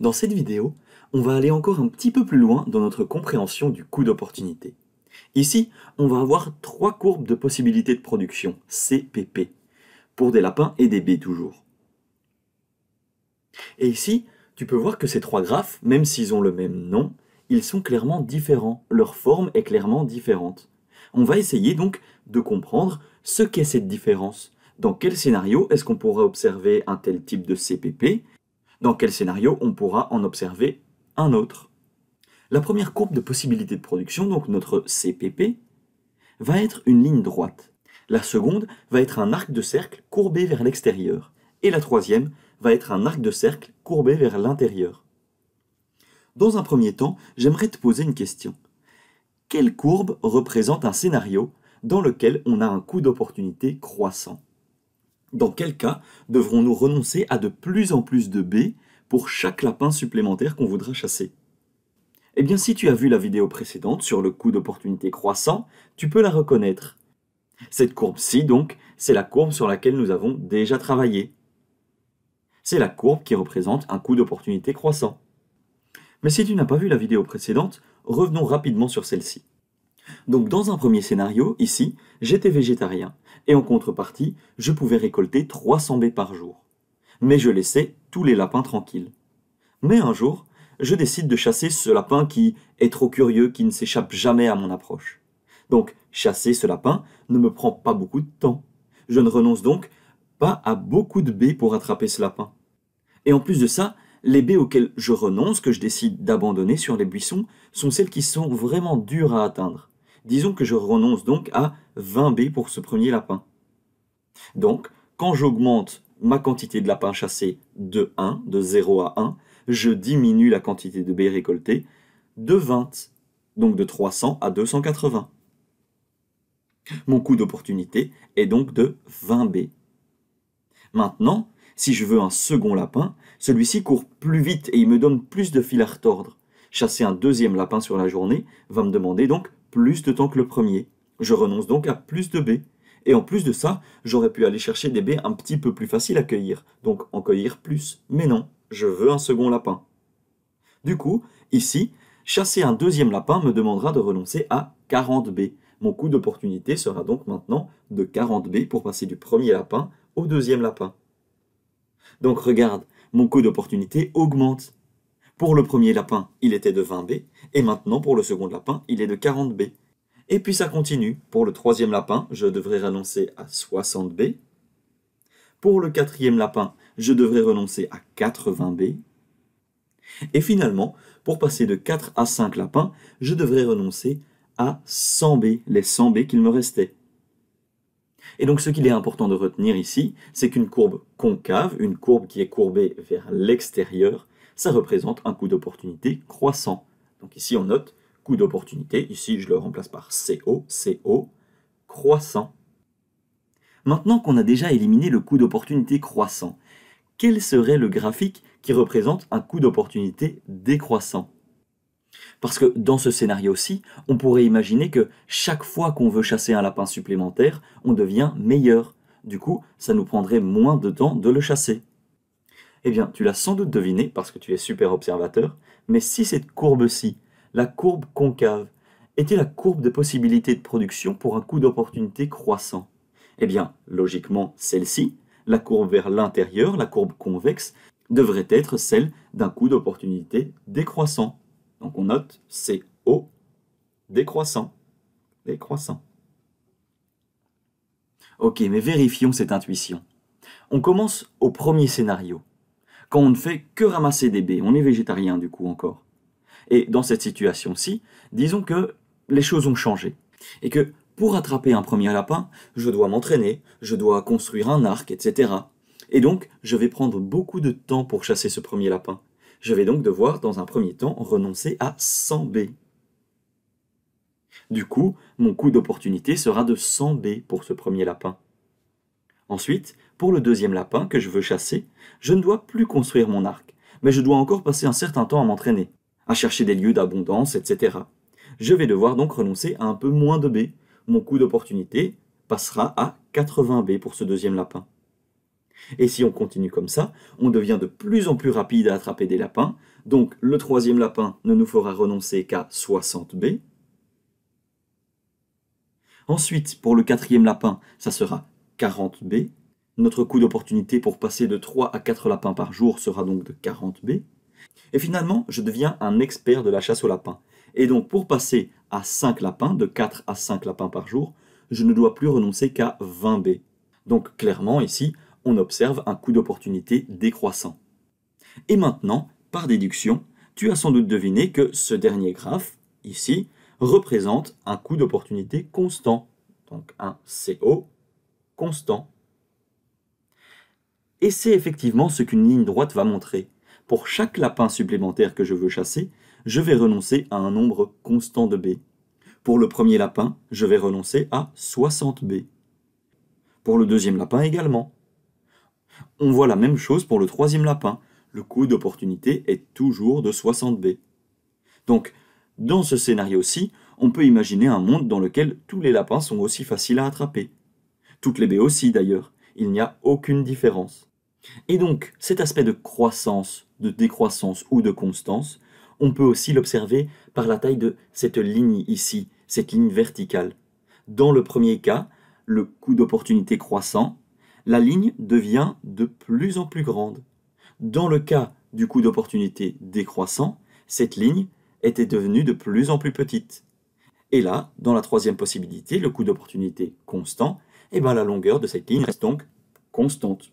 Dans cette vidéo, on va aller encore un petit peu plus loin dans notre compréhension du coût d'opportunité. Ici, on va avoir trois courbes de possibilité de production, CPP, pour des lapins et des baies toujours. Et ici, tu peux voir que ces trois graphes, même s'ils ont le même nom, ils sont clairement différents, leur forme est clairement différente. On va essayer donc de comprendre ce qu'est cette différence. Dans quel scénario est-ce qu'on pourrait observer un tel type de CPP dans quel scénario on pourra en observer un autre. La première courbe de possibilité de production, donc notre CPP, va être une ligne droite. La seconde va être un arc de cercle courbé vers l'extérieur. Et la troisième va être un arc de cercle courbé vers l'intérieur. Dans un premier temps, j'aimerais te poser une question. Quelle courbe représente un scénario dans lequel on a un coût d'opportunité croissant dans quel cas devrons-nous renoncer à de plus en plus de B pour chaque lapin supplémentaire qu'on voudra chasser Eh bien, si tu as vu la vidéo précédente sur le coût d'opportunité croissant, tu peux la reconnaître. Cette courbe-ci, donc, c'est la courbe sur laquelle nous avons déjà travaillé. C'est la courbe qui représente un coût d'opportunité croissant. Mais si tu n'as pas vu la vidéo précédente, revenons rapidement sur celle-ci. Donc dans un premier scénario, ici, j'étais végétarien, et en contrepartie, je pouvais récolter 300 baies par jour. Mais je laissais tous les lapins tranquilles. Mais un jour, je décide de chasser ce lapin qui est trop curieux, qui ne s'échappe jamais à mon approche. Donc chasser ce lapin ne me prend pas beaucoup de temps. Je ne renonce donc pas à beaucoup de baies pour attraper ce lapin. Et en plus de ça, les baies auxquelles je renonce, que je décide d'abandonner sur les buissons, sont celles qui sont vraiment dures à atteindre. Disons que je renonce donc à 20B pour ce premier lapin. Donc, quand j'augmente ma quantité de lapins chassés de 1, de 0 à 1, je diminue la quantité de baies récoltées de 20, donc de 300 à 280. Mon coût d'opportunité est donc de 20B. Maintenant, si je veux un second lapin, celui-ci court plus vite et il me donne plus de fil à retordre. Chasser un deuxième lapin sur la journée va me demander donc plus de temps que le premier. Je renonce donc à plus de B. Et en plus de ça, j'aurais pu aller chercher des baies un petit peu plus faciles à cueillir, donc en cueillir plus. Mais non, je veux un second lapin. Du coup, ici, chasser un deuxième lapin me demandera de renoncer à 40 b. Mon coût d'opportunité sera donc maintenant de 40 baies pour passer du premier lapin au deuxième lapin. Donc regarde, mon coût d'opportunité augmente. Pour le premier lapin, il était de 20B, et maintenant pour le second lapin, il est de 40B. Et puis ça continue. Pour le troisième lapin, je devrais renoncer à 60B. Pour le quatrième lapin, je devrais renoncer à 80B. Et finalement, pour passer de 4 à 5 lapins, je devrais renoncer à 100B, les 100B qu'il me restait. Et donc ce qu'il est important de retenir ici, c'est qu'une courbe concave, une courbe qui est courbée vers l'extérieur, ça représente un coût d'opportunité croissant. Donc ici, on note coût d'opportunité. Ici, je le remplace par CO, CO, croissant. Maintenant qu'on a déjà éliminé le coût d'opportunité croissant, quel serait le graphique qui représente un coût d'opportunité décroissant Parce que dans ce scénario-ci, on pourrait imaginer que chaque fois qu'on veut chasser un lapin supplémentaire, on devient meilleur. Du coup, ça nous prendrait moins de temps de le chasser. Eh bien, tu l'as sans doute deviné parce que tu es super observateur, mais si cette courbe-ci, la courbe concave, était la courbe de possibilité de production pour un coût d'opportunité croissant Eh bien, logiquement, celle-ci, la courbe vers l'intérieur, la courbe convexe, devrait être celle d'un coût d'opportunité décroissant. Donc on note CO décroissant. Décroissant. Ok, mais vérifions cette intuition. On commence au premier scénario quand on ne fait que ramasser des baies. On est végétarien du coup encore. Et dans cette situation-ci, disons que les choses ont changé. Et que pour attraper un premier lapin, je dois m'entraîner, je dois construire un arc, etc. Et donc, je vais prendre beaucoup de temps pour chasser ce premier lapin. Je vais donc devoir, dans un premier temps, renoncer à 100 baies. Du coup, mon coût d'opportunité sera de 100 baies pour ce premier lapin. Ensuite, pour le deuxième lapin que je veux chasser, je ne dois plus construire mon arc, mais je dois encore passer un certain temps à m'entraîner, à chercher des lieux d'abondance, etc. Je vais devoir donc renoncer à un peu moins de B. Mon coût d'opportunité passera à 80 B pour ce deuxième lapin. Et si on continue comme ça, on devient de plus en plus rapide à attraper des lapins. Donc le troisième lapin ne nous fera renoncer qu'à 60 B. Ensuite, pour le quatrième lapin, ça sera 40B. Notre coût d'opportunité pour passer de 3 à 4 lapins par jour sera donc de 40B. Et finalement, je deviens un expert de la chasse aux lapins. Et donc pour passer à 5 lapins, de 4 à 5 lapins par jour, je ne dois plus renoncer qu'à 20B. Donc clairement ici, on observe un coût d'opportunité décroissant. Et maintenant, par déduction, tu as sans doute deviné que ce dernier graphe, ici, représente un coût d'opportunité constant, donc un CO constant. Et c'est effectivement ce qu'une ligne droite va montrer. Pour chaque lapin supplémentaire que je veux chasser, je vais renoncer à un nombre constant de B. Pour le premier lapin, je vais renoncer à 60 B. Pour le deuxième lapin également. On voit la même chose pour le troisième lapin. Le coût d'opportunité est toujours de 60 B. Donc, dans ce scénario-ci, on peut imaginer un monde dans lequel tous les lapins sont aussi faciles à attraper. Toutes les baies aussi d'ailleurs. Il n'y a aucune différence. Et donc, cet aspect de croissance, de décroissance ou de constance, on peut aussi l'observer par la taille de cette ligne ici, cette ligne verticale. Dans le premier cas, le coût d'opportunité croissant, la ligne devient de plus en plus grande. Dans le cas du coût d'opportunité décroissant, cette ligne était devenue de plus en plus petite. Et là, dans la troisième possibilité, le coût d'opportunité constant, et eh bien la longueur de cette ligne reste donc constante.